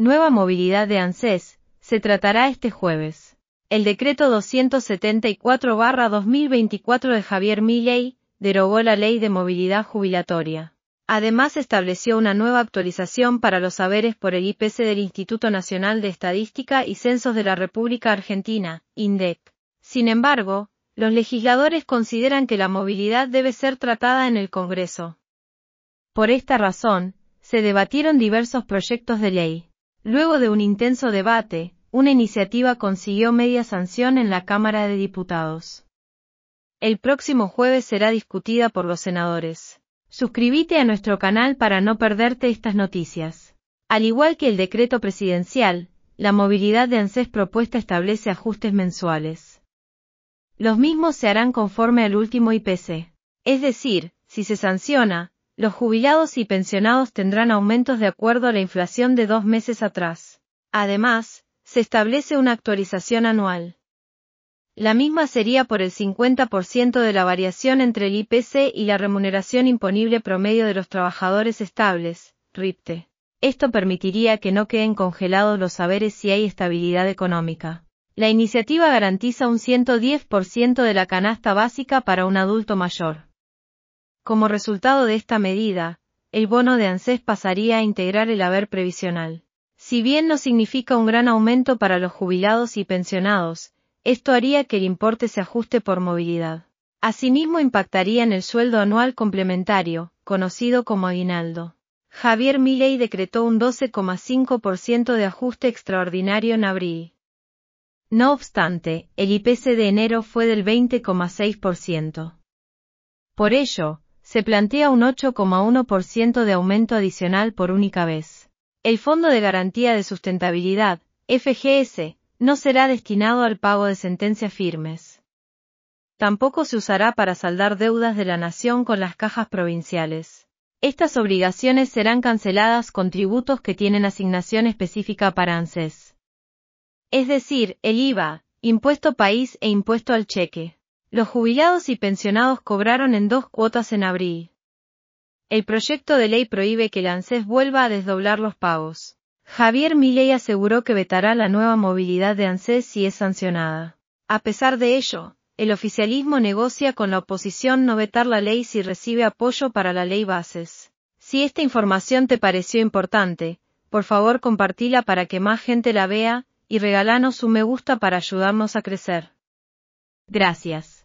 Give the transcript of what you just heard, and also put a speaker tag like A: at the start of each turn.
A: Nueva movilidad de ANSES, se tratará este jueves. El decreto 274-2024 de Javier Milley derogó la ley de movilidad jubilatoria. Además estableció una nueva actualización para los saberes por el IPC del Instituto Nacional de Estadística y Censos de la República Argentina, INDEC. Sin embargo, los legisladores consideran que la movilidad debe ser tratada en el Congreso. Por esta razón, se debatieron diversos proyectos de ley. Luego de un intenso debate, una iniciativa consiguió media sanción en la Cámara de Diputados. El próximo jueves será discutida por los senadores. Suscríbete a nuestro canal para no perderte estas noticias. Al igual que el decreto presidencial, la movilidad de ANSES propuesta establece ajustes mensuales. Los mismos se harán conforme al último IPC. Es decir, si se sanciona, los jubilados y pensionados tendrán aumentos de acuerdo a la inflación de dos meses atrás. Además, se establece una actualización anual. La misma sería por el 50% de la variación entre el IPC y la remuneración imponible promedio de los trabajadores estables, RIPTE. Esto permitiría que no queden congelados los saberes si hay estabilidad económica. La iniciativa garantiza un 110% de la canasta básica para un adulto mayor. Como resultado de esta medida, el bono de ANSES pasaría a integrar el haber previsional. Si bien no significa un gran aumento para los jubilados y pensionados, esto haría que el importe se ajuste por movilidad. Asimismo impactaría en el sueldo anual complementario, conocido como aguinaldo. Javier Milei decretó un 12,5% de ajuste extraordinario en abril. No obstante, el IPC de enero fue del 20,6%. Por ello, se plantea un 8,1% de aumento adicional por única vez. El Fondo de Garantía de Sustentabilidad, FGS, no será destinado al pago de sentencias firmes. Tampoco se usará para saldar deudas de la nación con las cajas provinciales. Estas obligaciones serán canceladas con tributos que tienen asignación específica para ANSES. Es decir, el IVA, impuesto país e impuesto al cheque. Los jubilados y pensionados cobraron en dos cuotas en abril. El proyecto de ley prohíbe que el ANSES vuelva a desdoblar los pagos. Javier Milei aseguró que vetará la nueva movilidad de ANSES si es sancionada. A pesar de ello, el oficialismo negocia con la oposición no vetar la ley si recibe apoyo para la ley bases. Si esta información te pareció importante, por favor compartila para que más gente la vea, y regalanos un me gusta para ayudarnos a crecer. Gracias.